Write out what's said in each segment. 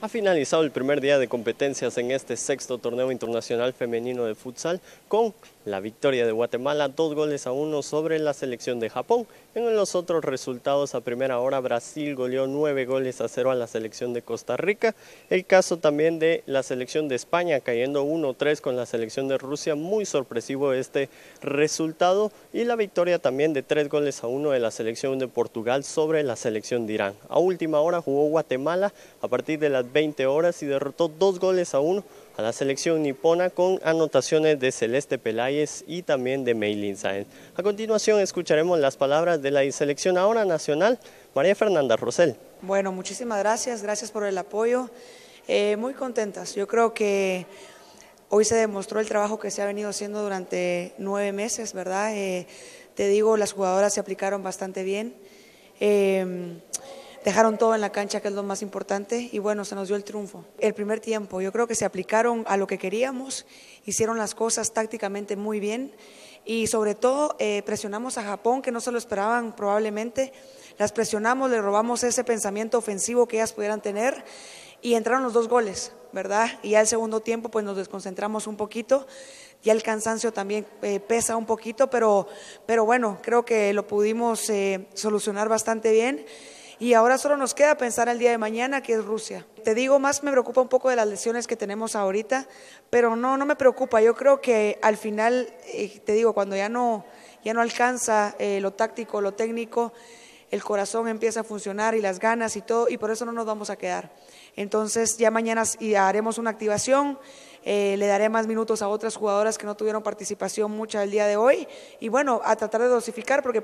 Ha finalizado el primer día de competencias en este sexto torneo internacional femenino de futsal con la victoria de Guatemala, dos goles a uno sobre la selección de Japón. En los otros resultados, a primera hora, Brasil goleó nueve goles a cero a la selección de Costa Rica. El caso también de la selección de España, cayendo 1-3 con la selección de Rusia. Muy sorpresivo este resultado. Y la victoria también de tres goles a uno de la selección de Portugal sobre la selección de Irán. A última hora jugó Guatemala a partir de las 20 horas y derrotó dos goles a uno a la selección nipona con anotaciones de Celeste Pelay y también de Mail Insight A continuación escucharemos las palabras de la selección ahora nacional María Fernanda Rosell. Bueno, muchísimas gracias, gracias por el apoyo. Eh, muy contentas, yo creo que hoy se demostró el trabajo que se ha venido haciendo durante nueve meses, ¿verdad? Eh, te digo, las jugadoras se aplicaron bastante bien. Eh, Dejaron todo en la cancha, que es lo más importante, y bueno, se nos dio el triunfo. El primer tiempo, yo creo que se aplicaron a lo que queríamos, hicieron las cosas tácticamente muy bien y sobre todo eh, presionamos a Japón, que no se lo esperaban probablemente. Las presionamos, le robamos ese pensamiento ofensivo que ellas pudieran tener y entraron los dos goles, ¿verdad? Y ya el segundo tiempo pues nos desconcentramos un poquito, y el cansancio también eh, pesa un poquito, pero, pero bueno, creo que lo pudimos eh, solucionar bastante bien y ahora solo nos queda pensar el día de mañana, que es Rusia. Te digo, más me preocupa un poco de las lesiones que tenemos ahorita, pero no, no me preocupa. Yo creo que al final, eh, te digo, cuando ya no, ya no alcanza eh, lo táctico, lo técnico, el corazón empieza a funcionar y las ganas y todo, y por eso no nos vamos a quedar. Entonces ya mañana haremos una activación, eh, le daré más minutos a otras jugadoras que no tuvieron participación mucha el día de hoy, y bueno, a tratar de dosificar porque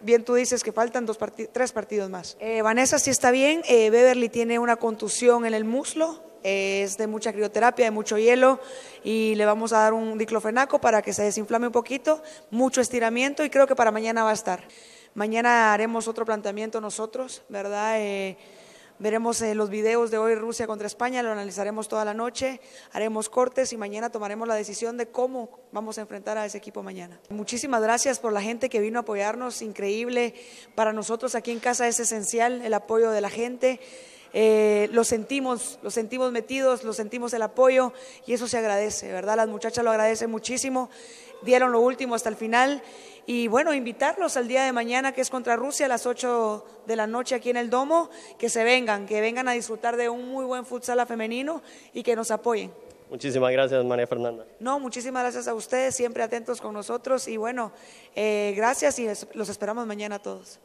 bien tú dices que faltan dos tres partidos más. Eh, Vanessa sí está bien, eh, Beverly tiene una contusión en el muslo, es de mucha crioterapia, de mucho hielo y le vamos a dar un diclofenaco para que se desinflame un poquito, mucho estiramiento y creo que para mañana va a estar. Mañana haremos otro planteamiento nosotros, ¿verdad? Eh, veremos eh, los videos de hoy Rusia contra España, lo analizaremos toda la noche, haremos cortes y mañana tomaremos la decisión de cómo vamos a enfrentar a ese equipo mañana. Muchísimas gracias por la gente que vino a apoyarnos, increíble. Para nosotros aquí en casa es esencial el apoyo de la gente. Eh, lo sentimos, lo sentimos metidos, lo sentimos el apoyo y eso se agradece, ¿verdad? Las muchachas lo agradecen muchísimo dieron lo último hasta el final. Y bueno, invitarlos al día de mañana, que es contra Rusia, a las 8 de la noche aquí en el Domo, que se vengan, que vengan a disfrutar de un muy buen futsal femenino y que nos apoyen. Muchísimas gracias, María Fernanda. No, muchísimas gracias a ustedes, siempre atentos con nosotros. Y bueno, eh, gracias y los esperamos mañana a todos.